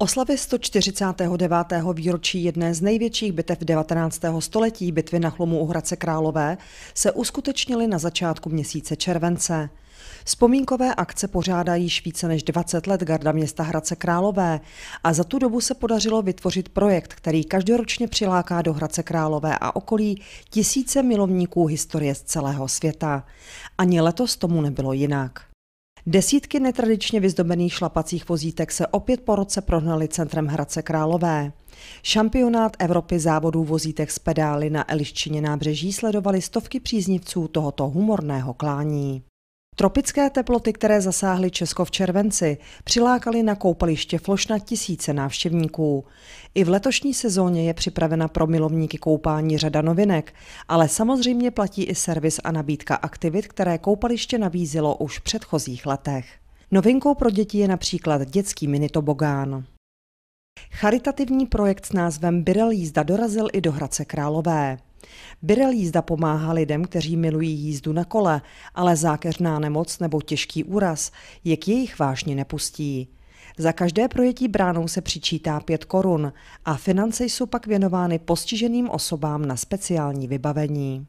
Oslavy 149. výročí jedné z největších bitev 19. století, bitvy na chlumu u Hradce Králové, se uskutečnily na začátku měsíce července. Vzpomínkové akce pořádají již více než 20 let garda města Hradce Králové a za tu dobu se podařilo vytvořit projekt, který každoročně přiláká do Hradce Králové a okolí tisíce milovníků historie z celého světa. Ani letos tomu nebylo jinak. Desítky netradičně vyzdobených šlapacích vozítek se opět po roce prohnaly centrem Hradce Králové. Šampionát Evropy závodů vozítek z pedály na Eliščině nábřeží sledovali stovky příznivců tohoto humorného klání. Tropické teploty, které zasáhly Česko v červenci, přilákaly na koupaliště Flošna tisíce návštěvníků. I v letošní sezóně je připravena pro milovníky koupání řada novinek, ale samozřejmě platí i servis a nabídka aktivit, které koupaliště nabízilo už v předchozích letech. Novinkou pro děti je například dětský minitobogán. Charitativní projekt s názvem Birel jízda dorazil i do Hradce Králové. Birel jízda pomáhá lidem, kteří milují jízdu na kole, ale zákeřná nemoc nebo těžký úraz je k jejich vážně nepustí. Za každé projetí bránou se přičítá 5 korun a finance jsou pak věnovány postiženým osobám na speciální vybavení.